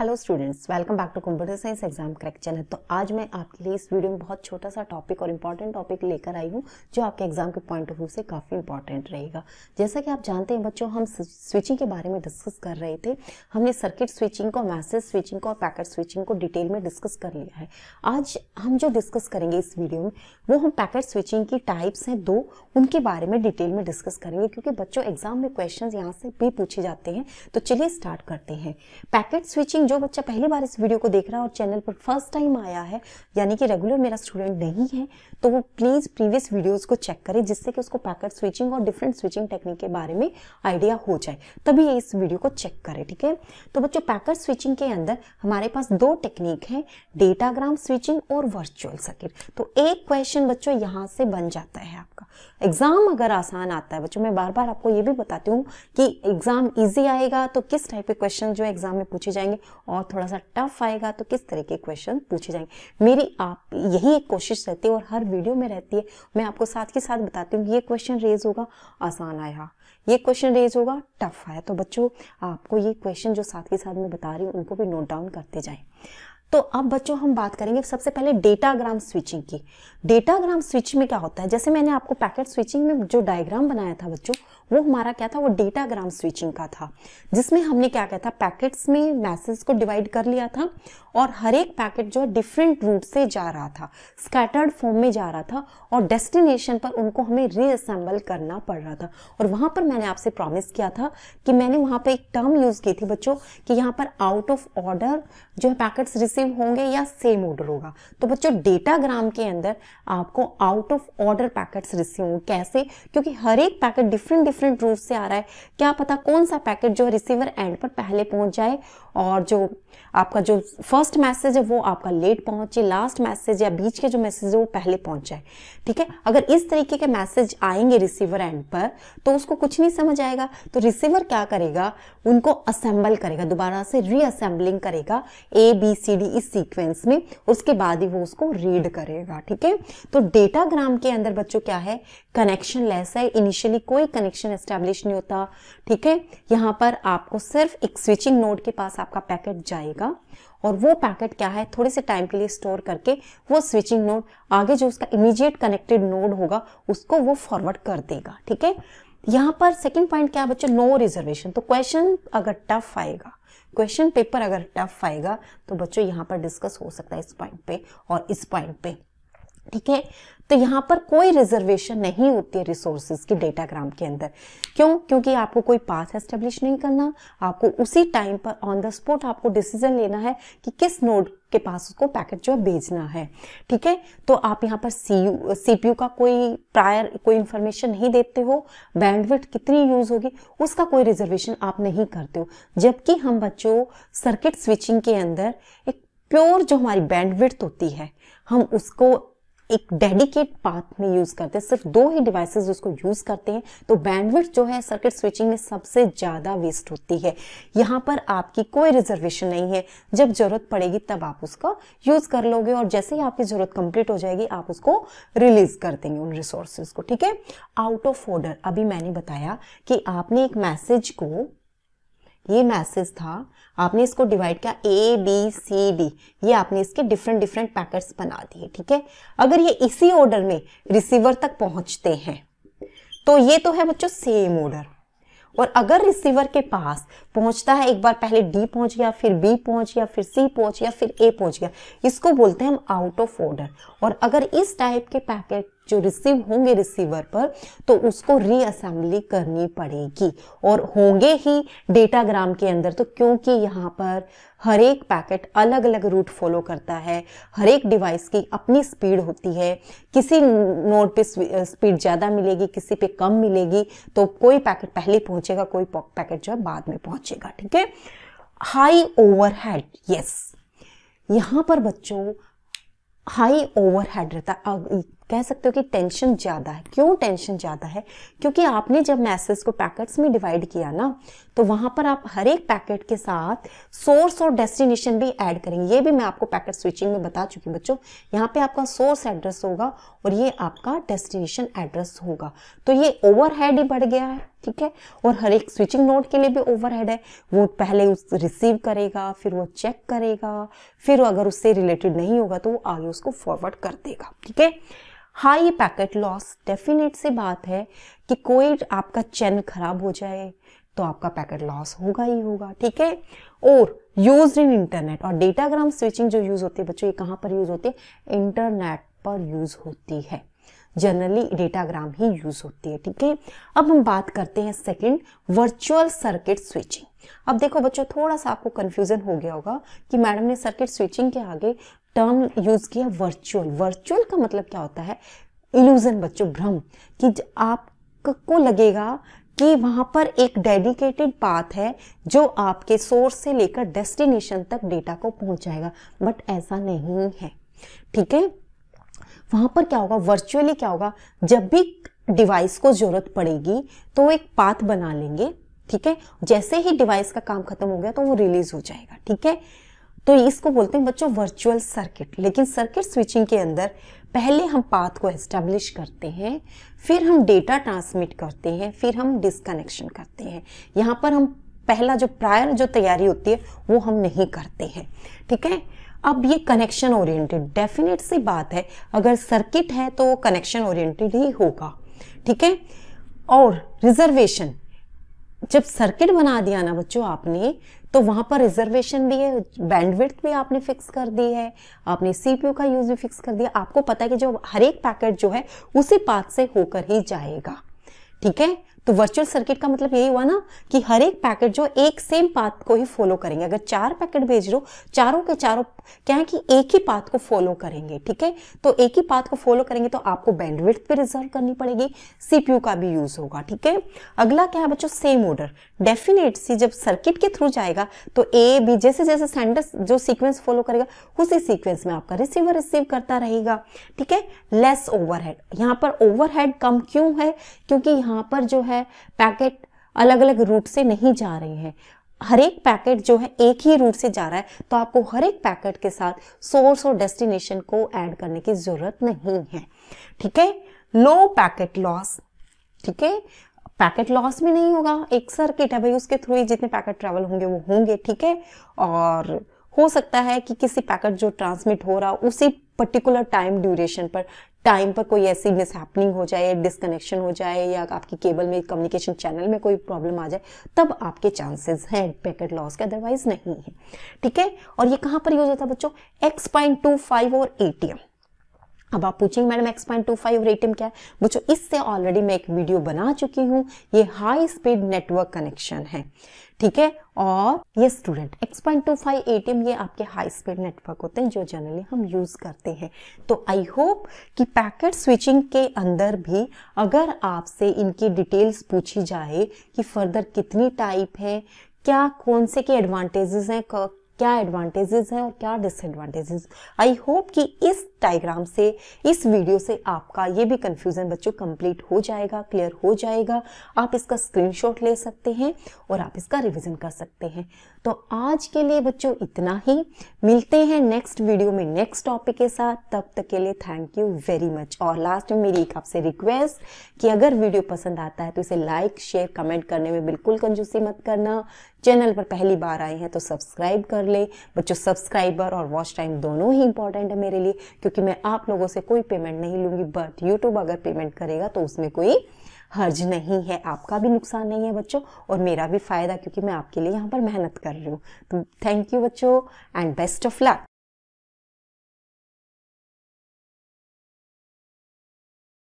hello students welcome back to computer science exam crack channel तो आज मैं आपके लिए इस वीडियो में बहुत छोटा सा टॉपिक और इम्पॉर्टेंट टॉपिक लेकर आई हूँ जो आपके एग्जाम के पॉइंट ऑफ व्यू से काफ़ी इंपॉर्टेंट रहेगा जैसा कि आप जानते हैं बच्चों हम स्विचिंग के बारे में डिस्कस कर रहे थे हमने सर्किट स्विचिंग को मैसेज स्विचिंग को और पैकेट स्विचिंग को डिटेल में डिस्कस कर लिया है आज हम जो डिस्कस करेंगे इस वीडियो में वो हम पैकेट स्विचिंग की टाइप्स हैं दो उनके बारे में डिटेल में डिस्कस करेंगे क्योंकि बच्चों एग्जाम में क्वेश्चन यहाँ से भी पूछे जाते हैं तो चलिए स्टार्ट करते हैं पैकेट स्विचिंग जो बच्चा पहली बार इस वीडियो को देख रहा है और चैनल पर फर्स्ट टाइम आया है यानी कि रेगुलर मेरा स्टूडेंट नहीं है तो वो प्लीज़ प्रीवियस वीडियोस को चेक करे जिससे कि उसको पैकेट स्विचिंग और डिफरेंट स्विचिंग टेक्निक के बारे में आइडिया हो जाए तभी इस वीडियो को चेक करे ठीक है तो बच्चों पैकेट स्विचिंग के अंदर हमारे पास दो टेक्निक है डेटाग्राम स्विचिंग और वर्चुअल सर्किट तो एक क्वेश्चन बच्चों यहाँ से बन जाता है आपका एग्जाम अगर आसान आता है बच्चों मैं बार बार आपको ये भी बताती हूँ कि एग्जाम ईजी आएगा तो किस टाइप के क्वेश्चन जो एग्जाम में पूछे जाएंगे और थोड़ा सा टफ आएगा तो किस तरह के क्वेश्चन पूछे जाएंगे मेरी आप यही एक कोशिश रहती है और हर वीडियो में रहती है मैं आपको साथ के साथ बताती हूँ ये क्वेश्चन रेज होगा आसान आया ये क्वेश्चन रेज होगा टफ आया तो बच्चों आपको ये क्वेश्चन जो साथ के साथ मैं बता रही हूँ उनको भी नोट डाउन करते जाए तो अब बच्चों हम बात करेंगे सबसे पहले डेटाग्राम स्विचिंग की डेटाग्राम स्विच में क्या होता है जैसे मैंने आपको पैकेट स्विचिंग में जो डायग्राम बनाया था बच्चों वो हमारा क्या था वो डेटाग्राम स्विचिंग का था जिसमें हमने क्या किया था पैकेट्स में मैसेज को डिवाइड कर लिया था और हर एक पैकेट जो है डिफरेंट रूट से जा रहा था स्कैटर्ड फॉर्म में जा रहा था और डेस्टिनेशन पर उनको हमें रीअसेंबल करना पड़ रहा था और वहां पर मैंने आपसे प्रॉमिस किया था कि मैंने वहां पर एक टर्म यूज़ की थी बच्चों कि यहाँ पर आउट ऑफ ऑर्डर जो है पैकेट्स रिसीव होंगे या सेम ऑर्डर होगा तो बच्चों डेटाग्राम के अंदर आपको out of order packets receive होंगे कैसे क्योंकि हर एक packet different different different route से आ रहा है क्या पता कौन सा पैकेट जो रिसीवर एंड पर पहले पहुंच जाए और जो आपका जो फर्स्ट मैसेज है वो आपका लेट पहुंचे लास्ट मैसेज या बीच के जो मैसेज है वो पहले पहुंच जाए ठीक है अगर इस तरीके के मैसेज आएंगे रिसीवर एंड पर तो उसको कुछ नहीं समझ आएगा तो रिसीवर क्या करेगा उनको असेंबल करेगा दोबारा से रीअसेंबलिंग करेगा ए बी सी डी इस सीक्वेंस में उसके बाद ही वो उसको रीड करेगा ठीक है तो डेटाग्राम के अंदर बच्चों क्या है कनेक्शन लेस है इनिशियली कोई कनेक्शन कनेक्शन एस्टेब्लिश नहीं होता ठीक है यहाँ पर आपको सिर्फ एक स्विचिंग नोड के पास आपका पैकेट जाएगा और वो पैकेट क्या है थोड़े से टाइम के लिए स्टोर करके वो स्विचिंग नोड आगे जो उसका इमीडिएट कनेक्टेड नोड होगा उसको वो फॉरवर्ड कर देगा ठीक है यहाँ पर सेकेंड पॉइंट क्या है बच्चों नो रिजर्वेशन तो क्वेश्चन अगर टफ आएगा क्वेश्चन पेपर अगर टफ आएगा तो बच्चों यहाँ पर डिस्कस हो सकता है इस पॉइंट पे और इस पॉइंट पे ठीक है तो यहाँ पर कोई रिजर्वेशन नहीं होती है रिसोर्सेज की डेटाग्राम के अंदर क्यों क्योंकि आपको कोई पाथ एस्टेब्लिश नहीं करना आपको उसी टाइम पर ऑन द स्पॉट आपको डिसीजन लेना है कि किस नोड के पास उसको पैकेट जो है भेजना है ठीक है तो आप यहाँ पर सी यू का कोई प्रायर कोई इंफॉर्मेशन नहीं देते हो बैंडविट कितनी यूज़ होगी उसका कोई रिजर्वेशन आप नहीं करते हो जबकि हम बच्चों सर्किट स्विचिंग के अंदर एक प्योर जो हमारी बैंडविड्थ होती है हम उसको एक डेडिकेट पाथ में यूज करते हैं सिर्फ दो ही डिवाइसेस उसको यूज करते हैं तो बैंडविड्थ जो है सर्किट स्विचिंग में सबसे ज्यादा वेस्ट होती है यहां पर आपकी कोई रिजर्वेशन नहीं है जब जरूरत पड़ेगी तब आप उसका यूज कर लोगे और जैसे ही आपकी जरूरत कंप्लीट हो जाएगी आप उसको रिलीज कर देंगे उन रिसोर्सेज को ठीक है आउट ऑफ ऑर्डर अभी मैंने बताया कि आपने एक मैसेज को ये मैसेज था आपने इसको डिवाइड किया ए बी सी डी ये आपने इसके डिफरेंट डिफरेंट पैकेट्स बना दिए ठीक है अगर ये इसी ऑर्डर में रिसीवर तक पहुंचते हैं तो ये तो है बच्चों सेम ऑर्डर और अगर रिसीवर के पास पहुंचता है एक बार पहले डी पहुंच गया फिर बी पहुंच गया फिर सी पहुंच गया फिर ए पहुंच गया इसको बोलते हैं हम आउट ऑफ ऑर्डर और अगर इस टाइप के पैकेट जो रिसीव होंगे रिसीवर पर तो उसको रीअसेंबली करनी पड़ेगी और होंगे ही डेटाग्राम के अंदर तो क्योंकि यहाँ पर हर एक पैकेट अलग अलग रूट फॉलो करता है हर एक डिवाइस की अपनी स्पीड होती है किसी नोड पे स्पीड ज़्यादा मिलेगी किसी पे कम मिलेगी तो कोई पैकेट पहले पहुँचेगा कोई पैकेट जो है बाद में पहुँचेगा ठीक है हाई ओवरहेड यस यहाँ पर बच्चों हाई ओवरहेड रहता है कह सकते हो कि टेंशन ज़्यादा है क्यों टेंशन ज़्यादा है क्योंकि आपने जब मैसेज को पैकेट्स में डिवाइड किया ना तो वहां पर आप हर एक पैकेट के साथ सोर्स और डेस्टिनेशन भी ऐड करेंगे ये भी मैं आपको पैकेट स्विचिंग में बता चुकी हूँ बच्चों यहाँ पे आपका सोर्स एड्रेस होगा और ये आपका डेस्टिनेशन एड्रेस होगा तो ये ओवर ही बढ़ गया है ठीक है और हर एक स्विचिंग नोड के लिए भी ओवरहेड है वो पहले उस रिसीव करेगा फिर वो चेक करेगा फिर वो अगर उससे रिलेटेड नहीं होगा तो वो आगे उसको फॉरवर्ड कर देगा ठीक है हाँ ये पैकेट लॉस डेफिनेट सी बात है कि कोई आपका चैन खराब हो जाए तो आपका पैकेट लॉस होगा ही होगा ठीक है और यूज इन इंटरनेट और डेटाग्राम स्विचिंग जो यूज होती है बच्चों ये कहाँ पर यूज होती है इंटरनेट पर यूज होती है जनरली डेटाग्राम ही यूज होती है ठीक है अब हम बात करते हैं सेकंड वर्चुअल सर्किट स्विचिंग अब देखो बच्चों थोड़ा सा आपको कंफ्यूजन हो गया होगा कि मैडम ने सर्किट स्विचिंग के आगे टर्म यूज़ किया वर्चुअल वर्चुअल का मतलब क्या होता है इल्यूज़न बच्चों भ्रम कि आपको लगेगा कि वहां पर एक डेडिकेटेड पाथ है जो आपके सोर्स से लेकर डेस्टिनेशन तक डेटा को पहुंचाएगा बट ऐसा नहीं है ठीक है वहां पर क्या होगा वर्चुअली क्या होगा जब भी डिवाइस को ज़रूरत पड़ेगी तो एक पाथ बना लेंगे ठीक है जैसे ही डिवाइस का काम खत्म हो गया तो वो रिलीज़ हो जाएगा ठीक है तो इसको बोलते हैं बच्चों वर्चुअल सर्किट लेकिन सर्किट स्विचिंग के अंदर पहले हम पाथ को एस्टेब्लिश करते हैं फिर हम डेटा ट्रांसमिट करते हैं फिर हम डिसकनेक्शन करते हैं यहाँ पर हम पहला जो प्रायर जो तैयारी होती है वो हम नहीं करते हैं ठीक है अब ये कनेक्शन ओरिएंटेड डेफिनेट सी बात है अगर सर्किट है तो वो कनेक्शन ओरिएंटेड ही होगा ठीक है और रिजर्वेशन जब सर्किट बना दिया ना बच्चों आपने तो वहां पर रिजर्वेशन भी है बैंडविड्थ भी आपने फिक्स कर दी है आपने सीपीयू का यूज़ भी फिक्स कर दिया आपको पता है कि जो हर एक पैकेट जो है उसी पाथ से होकर ही जाएगा ठीक है तो वर्चुअल सर्किट का मतलब यही हुआ ना कि हर एक पैकेट जो एक सेम पाथ को ही फॉलो करेंगे अगर चार पैकेट भेज रहे हो चारों के चारों क्या है कि एक ही पाथ को फॉलो करेंगे ठीक है तो एक ही पाथ को फॉलो करेंगे तो आपको बैंडविड्थ पे रिजर्व करनी पड़ेगी सीपीयू का भी यूज होगा ठीक है अगला क्या है बच्चों सेम ऑर्डर डेफिनेट सी जब सर्किट के थ्रू जाएगा तो ए बी जैसे जैसे सेंडर जो सीक्वेंस फॉलो करेगा उसी सीक्वेंस में आपका रिसीवर रिसीव करता रहेगा ठीक है लेस ओवरहेड यहाँ पर ओवरहेड कम क्यों है क्योंकि यहाँ पर जो है है पैकेट अलग अलग रूट से नहीं जा रहे हैं हर एक पैकेट जो है एक ही रूट से जा रहा है तो आपको हर एक पैकेट के साथ सोर्स और डेस्टिनेशन को ऐड करने की ज़रूरत नहीं है ठीक है लो पैकेट लॉस ठीक है पैकेट लॉस भी नहीं होगा एक सर्किट है भाई उसके थ्रू ही जितने पैकेट ट्रेवल होंगे वो होंगे ठीक है और हो सकता है कि किसी पैकेट जो ट्रांसमिट हो रहा उसी पर्टिकुलर टाइम ड्यूरेशन पर टाइम पर कोई ऐसी मिस हैपनिंग हो जाए डिसकनेक्शन हो जाए या आपकी केबल में कम्युनिकेशन चैनल में कोई प्रॉब्लम आ जाए तब आपके चांसेस हैं पैकेट लॉस के अदरवाइज नहीं है ठीक है और ये कहाँ पर यूज होता है बच्चों एक्स पॉइंट टू फाइव और एटीएम अब आप पूछेंगे madam X point two five रेटिम क्या है बच्चों इससे ऑलरेडी मैं एक वीडियो बना चुकी हूँ ये हाई स्पीड नेटवर्क कनेक्शन है ठीक है और ये student X point two five A T M ये आपके हाई स्पीड नेटवर्क होते हैं जो जनरली हम यूज़ करते हैं तो आई होप कि पैकेट स्विचिंग के अंदर भी अगर आपसे इनकी डिटेल्स पूछी जाए कि फर्दर कितनी टाइप है क्या कौन से के एडवांटेजेस हैं क्या एडवांटेजेस हैं और क्या डिसएडवांटेजेस आई होप कि इस डायग्राम से इस वीडियो से आपका ये भी कंफ्यूजन बच्चों कंप्लीट हो जाएगा क्लियर हो जाएगा आप इसका स्क्रीनशॉट ले सकते हैं और आप इसका रिविज़न कर सकते हैं तो आज के लिए बच्चों इतना ही मिलते हैं नेक्स्ट वीडियो में नेक्स्ट टॉपिक के साथ तब तक के लिए थैंक यू वेरी मच और लास्ट में मेरी एक आपसे रिक्वेस्ट कि अगर वीडियो पसंद आता है तो इसे लाइक शेयर कमेंट करने में बिल्कुल कंजूसी मत करना चैनल पर पहली बार आए हैं तो सब्सक्राइब कर ले बच्चों सब्सक्राइबर और वॉच टाइम दोनों ही इंपॉर्टेंट है मेरे लिए क्योंकि मैं आप लोगों से कोई पेमेंट नहीं लूंगी बट यूट्यूब अगर पेमेंट करेगा तो उसमें कोई हर्ज नहीं है आपका भी नुकसान नहीं है बच्चों और मेरा भी फ़ायदा क्योंकि मैं आपके लिए यहाँ पर मेहनत कर रही हूँ तो थैंक यू बच्चों एंड बेस्ट ऑफ लक